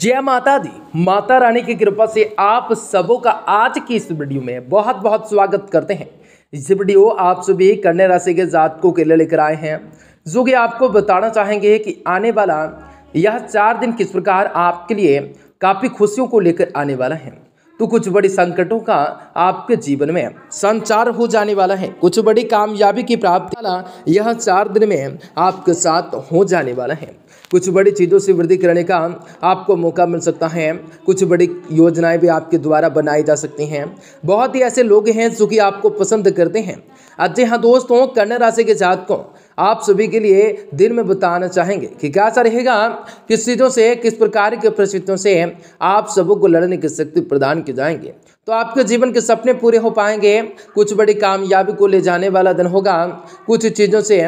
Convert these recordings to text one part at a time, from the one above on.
जय माता दी माता रानी की कृपा से आप सबों का आज की इस वीडियो में बहुत बहुत स्वागत करते हैं इस वीडियो आप सभी कन्या राशि के जातकों के लिए लेकर आए हैं जो कि आपको बताना चाहेंगे कि आने वाला यह चार दिन किस प्रकार आपके लिए काफ़ी खुशियों को लेकर आने वाला है तो कुछ बड़ी संकटों का आपके जीवन में संचार हो जाने वाला है कुछ बड़ी कामयाबी की प्राप्ति वाला यह चार दिन में आपके साथ हो जाने वाला है कुछ बड़ी चीज़ों से वृद्धि करने का आपको मौका मिल सकता है कुछ बड़ी योजनाएं भी आपके द्वारा बनाई जा सकती हैं बहुत ही ऐसे लोग हैं जो कि आपको पसंद करते हैं अच्छे हाँ दोस्तों कन्या राशि के जातकों आप सभी के लिए दिन में बताना चाहेंगे कि क्या ऐसा रहेगा किस चीज़ों से किस प्रकार के परिस्थितियों से आप सबों को लड़ने की शक्ति प्रदान की जाएंगे तो आपके जीवन के सपने पूरे हो पाएंगे कुछ बड़ी कामयाबी को ले जाने वाला दिन होगा कुछ चीज़ों से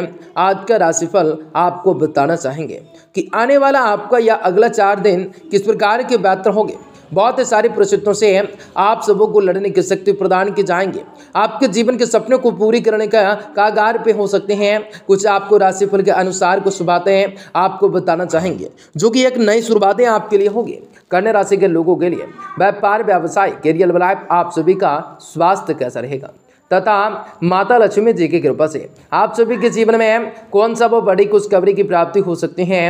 आज का राशिफल आपको बताना चाहेंगे कि आने वाला आपका या अगला चार दिन किस प्रकार के बेहतर होंगे बहुत ही सारी परिस्थितियों से आप सबों को लड़ने की शक्ति प्रदान की जाएंगे आपके जीवन के सपनों को पूरी करने का कागार पे हो सकते हैं कुछ आपको राशिफल के अनुसार कुछ बातें आपको बताना चाहेंगे जो कि एक नई शुरुआतें आपके लिए होगी कन्या राशि के लोगों के लिए व्यापार व्यवसाय करियर लाइफ आप सभी का स्वास्थ्य कैसा रहेगा तथा माता लक्ष्मी जी की कृपा से आप सभी के जीवन में कौन सा वो बड़ी खुशखबरी की प्राप्ति हो सकती है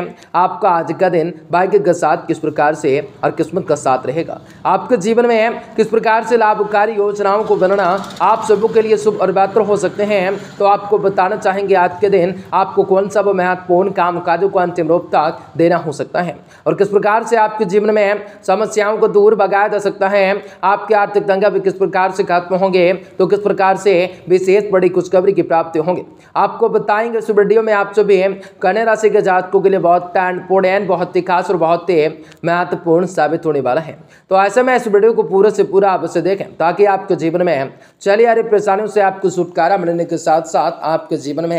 आपका आज का दिन भाग्य का साथ किस प्रकार से और किस्मत का साथ रहेगा आपके जीवन में किस प्रकार से लाभकारी योजनाओं को बनना आप सभी के लिए शुभ और बेहतर हो सकते हैं तो आपको बताना चाहेंगे आज के दिन आपको कौन सा वो महत्वपूर्ण काम काजों को अंतिम रूप तक देना हो सकता है और किस प्रकार से आपके जीवन में समस्याओं को दूर भगाया जा सकता है आपके आर्थिक दंगा भी किस प्रकार से खत्म होंगे तो किस प्रकार प्रकार से विशेष बड़ी खुशखबरी की प्राप्ति होंगे आपको बताएंगे इस वीडियो में आप सभी कन्या राशि के जातकों के लिए बहुत एंड बहुत ही खास और बहुत ही महत्वपूर्ण साबित होने वाला है तो ऐसे में इस वीडियो को पूरे से पूरा आप उसे देखें ताकि आपके जीवन में चलिए अरे परेशानियों से आपको छुटकारा मिलने के साथ साथ आपके जीवन में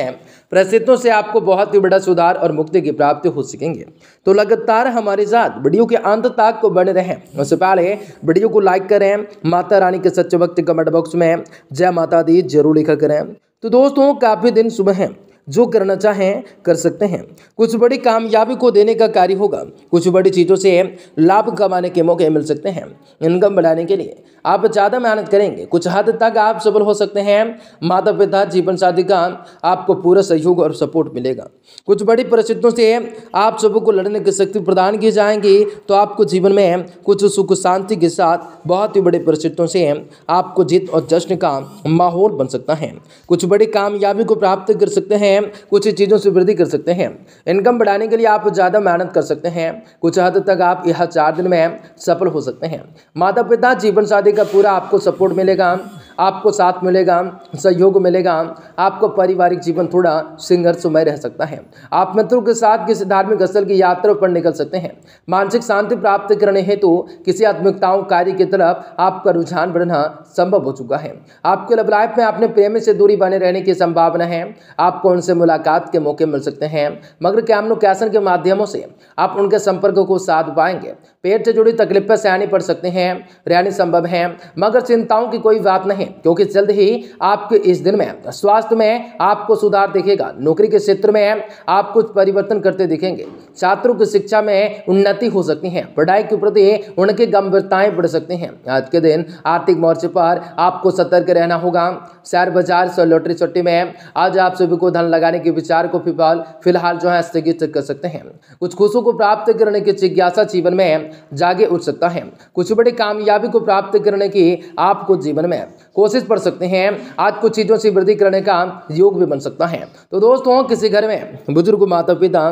प्रसिद्धों से आपको बहुत ही बड़ा सुधार और मुक्ति की प्राप्ति हो सकेंगे तो लगातार हमारे साथ वीडियो के अंत तक को बने रहें उससे पहले वीडियो को लाइक करें माता रानी के सच्चे भक्ति कमेंट बॉक्स में जय माता दी जरूर लिखा करें तो दोस्तों काफ़ी दिन सुबह हैं जो करना चाहें कर सकते हैं कुछ बड़ी कामयाबी को देने का कार्य होगा कुछ बड़ी चीज़ों से लाभ कमाने के मौके मिल सकते हैं इनकम बढ़ाने के लिए आप ज़्यादा मेहनत करेंगे कुछ हद तक आप सफल हो सकते हैं माता पिता जीवन साथी का आपको पूरा सहयोग और सपोर्ट मिलेगा कुछ बड़ी परिस्थितियों से आप सबको लड़ने की शक्ति प्रदान की जाएंगी तो आपको जीवन में कुछ सुख शांति के साथ बहुत ही बड़ी परिस्थितियों से आपको जीत और जश्न का माहौल बन सकता है कुछ बड़ी कामयाबी को प्राप्त कर सकते हैं हैं कुछ चीज़ों से वृद्धि कर सकते हैं इनकम बढ़ाने के लिए आप ज़्यादा मेहनत कर सकते हैं कुछ हद तक आप यह चार दिन में सफल हो सकते हैं माता पिता जीवन साथी का पूरा आपको सपोर्ट मिलेगा आपको साथ मिलेगा सहयोग मिलेगा आपको पारिवारिक जीवन थोड़ा संघर्षमय रह सकता है आप मित्रों के साथ किसी धार्मिक स्थल की यात्रा पर निकल सकते हैं मानसिक शांति प्राप्त करने हेतु तो किसी आत्मिकताओं कार्य की तरफ आपका रुझान बढ़ना संभव हो चुका है आपके लव लाइफ में अपने प्रेमी से दूरी बने रहने की संभावना है आपको उनसे मुलाकात के मौके मिल सकते हैं मगर कैमनोकैशन के माध्यमों से आप उनके संपर्क को साध पाएंगे पेट से जुड़ी तकलीफें सहनी पड़ सकते हैं रहनी संभव है मगर चिंताओं की कोई बात नहीं क्योंकि जल्द ही आपके इस दिन में स्वास्थ्य में आपको सुधार दिखेगा नौकरी के क्षेत्र में आप कुछ परिवर्तन करते दिखेंगे छात्रों की शिक्षा में उन्नति हो सकती है पढ़ाई के प्रति उनकी गंभीरताएं बढ़ सकती हैं आज के दिन आर्थिक मोर्चे पर आपको सतर्क रहना होगा शेयर बाजार से लॉटरी छुट्टी में आज आप सभी को धन लगाने के विचार को फिलहाल फिलहाल जो है स्थगित कर सकते हैं कुछ खुशों को प्राप्त करने की जिज्ञासा जीवन में जागे उठ सकता है कुछ बड़ी कामयाबी को प्राप्त करने की आपको जीवन में कोशिश कर सकते हैं आज कुछ चीज़ों से वृद्धि करने का योग भी बन सकता है तो दोस्तों किसी घर में बुजुर्ग माता पिता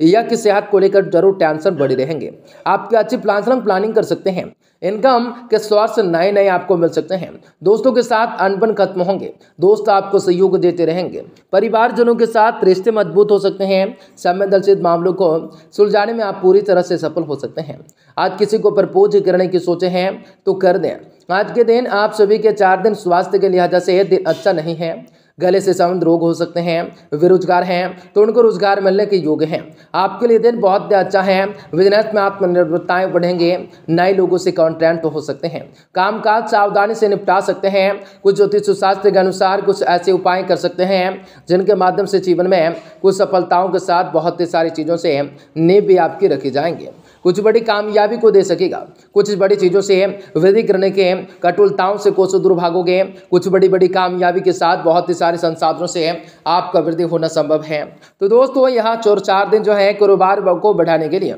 या किसी सेहत को लेकर जरूर टेंशन बढ़ी रहेंगे आपके अच्छी प्लान प्लानिंग कर सकते हैं इनकम के सोर्स नए नए आपको मिल सकते हैं दोस्तों के साथ अनबन खत्म होंगे दोस्त आपको सहयोग देते रहेंगे परिवारजनों के साथ रिश्ते मजबूत हो सकते हैं संवेदनशील मामलों को सुलझाने में आप पूरी तरह से सफल हो सकते हैं आज किसी को प्रपोज करने की सोचे हैं तो कर दें आज के दिन आप सभी के चार दिन स्वास्थ्य के लिहाजा से दिन अच्छा नहीं है गले से संबंध रोग हो सकते हैं बेरोजगार हैं तो उनको रोजगार मिलने के योग हैं आपके लिए दिन बहुत अच्छा है बिजनेस में आत्मनिर्भरताएँ बढ़ेंगे नए लोगों से कॉन्ट्रैक्ट हो सकते हैं कामकाज सावधानी से निपटा सकते हैं कुछ ज्योतिष शास्त्र के अनुसार कुछ ऐसे उपाय कर सकते हैं जिनके माध्यम से जीवन में कुछ सफलताओं के साथ बहुत ही सारी चीज़ों से नींव भी आपकी रखी जाएंगे कुछ बड़ी कामयाबी को दे सकेगा कुछ बड़ी चीज़ों से वृद्धि करने के कटुलताओं से कोसों दुर्भागों के कुछ बड़ी बड़ी कामयाबी के साथ बहुत ही सारे संसाधनों से आपका वृद्धि होना संभव है तो दोस्तों यहाँ चार दिन जो है कारोबार को बढ़ाने के लिए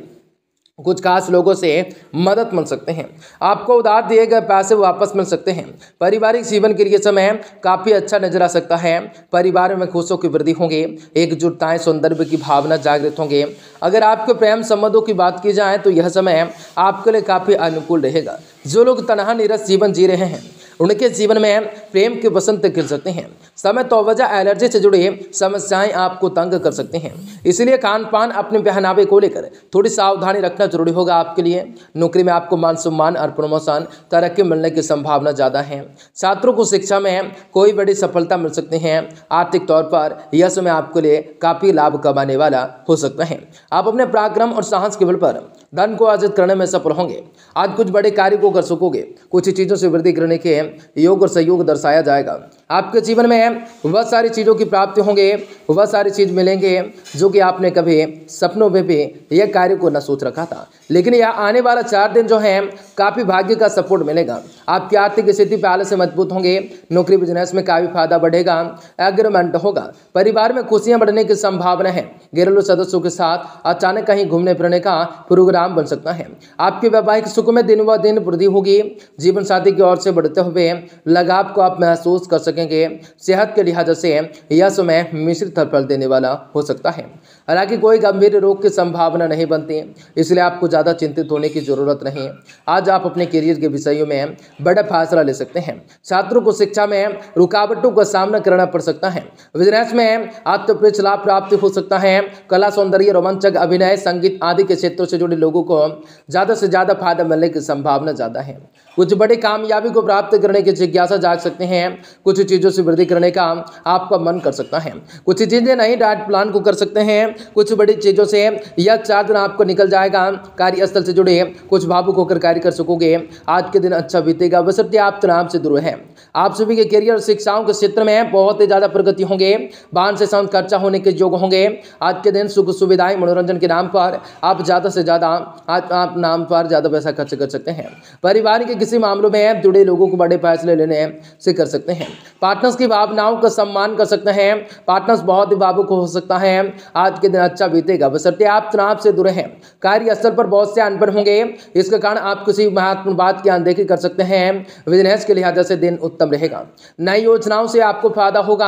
कुछ खास लोगों से मदद मिल सकते हैं आपको उधार दिए गए पैसे वापस मिल सकते हैं पारिवारिक जीवन के लिए समय काफ़ी अच्छा नजर आ सकता है परिवार में खुशों की वृद्धि होंगे एकजुटताएँ सौंदर्य की भावना जागृत होंगे अगर आपके प्रेम संबंधों की बात की जाए तो यह समय आपके लिए काफ़ी अनुकूल रहेगा जो लोग तनहा निरस जीवन जी रहे हैं उनके जीवन में प्रेम के वसंत गिर सकते हैं समय तो वजह एलर्जी से जुड़ी समस्याएं आपको तंग कर सकते हैं इसलिए खान पान अपने पहनावे को लेकर थोड़ी सावधानी रखना जरूरी होगा आपके लिए नौकरी में आपको मान सम्मान और प्रमोशन तरक्की मिलने की संभावना ज़्यादा है छात्रों को शिक्षा में कोई बड़ी सफलता मिल सकती है आर्थिक तौर पर यह समय आपके लिए काफ़ी लाभ कमाने वाला हो सकता है आप अपने पराक्रम और साहस के बल पर धन को अर्जित करने में सफल होंगे आज कुछ बड़े कार्य को कर सकोगे कुछ चीज़ों से वृद्धि करने के योग और सहयोग दर्शाया जाएगा आपके जीवन में वह सारी चीज़ों की प्राप्ति होंगे वह सारी चीज़ मिलेंगे जो कि आपने कभी सपनों में भी यह कार्य को न सोच रखा था लेकिन यह आने वाला चार दिन जो है काफ़ी भाग्य का सपोर्ट मिलेगा आपकी आर्थिक स्थिति पहले से मजबूत होंगे नौकरी बिजनेस में काफ़ी फायदा बढ़ेगा एग्रीमेंट होगा परिवार में खुशियाँ बढ़ने की संभावना है घरेलू सदस्यों के साथ अचानक कहीं घूमने फिरने का प्रोग्राम बन सकता है आपके वैवाहिक सुख में दिन व दिन वृद्धि होगी जीवन साथी की ओर से बढ़ते हुए हुए लगाव को आप महसूस कर सकेंगे सेहत के लिहाज से यह समय मिश्रित फल देने वाला हो सकता है हालांकि कोई गंभीर रोग की संभावना नहीं बनती इसलिए आपको ज़्यादा चिंतित होने की ज़रूरत नहीं आज आप अपने करियर के विषयों में बड़ा फैसला ले सकते हैं छात्रों को शिक्षा में रुकावटों का सामना करना पड़ सकता है बिजनेस में आत्मप्रिय लाभ प्राप्त हो सकता है कला सौंदर्य रोमांचक अभिनय संगीत आदि के क्षेत्रों से जुड़े लोगों को ज़्यादा से ज़्यादा फायदा मिलने की संभावना ज़्यादा है कुछ बड़ी कामयाबी को प्राप्त करने की जिज्ञासा जाग सकते हैं कुछ चीज़ों से वृद्धि करने का आपका मन कर सकता है कुछ चीज़ें नहीं डाइट प्लान को कर सकते हैं कुछ बड़ी चीज़ों से यह चार दिन आपको निकल जाएगा कार्यस्थल से जुड़े कुछ भावुक होकर कार्य कर सकोगे आज के दिन अच्छा बीतेगा वह सत्य आप तनाव से दूर हैं आप सभी के करियर शिक्षाओं के क्षेत्र में बहुत ही ज़्यादा प्रगति होंगे बांध से शांत खर्चा होने के योग होंगे आज के दिन सुख सुविधाएं मनोरंजन के नाम पर आप ज़्यादा से ज़्यादा आप, आप नाम पर ज़्यादा पैसा खर्च कर सकते हैं परिवार के किसी मामलों में जुड़े लोगों को बड़े फैसले लेने से कर सकते हैं पार्टनर्स की भावनाओं का सम्मान कर सकते हैं पार्टनर्स बहुत ही भावुक हो सकता है आज के दिन अच्छा बीतेगा बसरते आप तनाव से दूर हैं कार्यस्थल पर बहुत से अनपढ़ होंगे इसके कारण आप किसी महत्वपूर्ण बात की अनदेखी कर सकते हैं बिजनेस के लिहाजा से दिन उत्तर उत्तम रहेगा नई योजनाओं से आपको फायदा होगा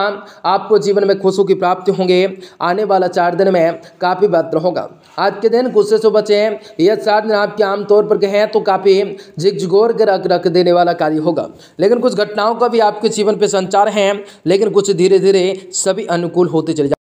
आपको जीवन में खुशी की प्राप्ति होंगे आने वाला चार दिन में काफ़ी बेहतर होगा आज के दिन गुस्से से बचें यह चार दिन आपके आमतौर पर कहें तो काफ़ी के रख रख देने वाला कार्य होगा लेकिन कुछ घटनाओं का भी आपके जीवन पर संचार है लेकिन कुछ धीरे धीरे सभी अनुकूल होते चले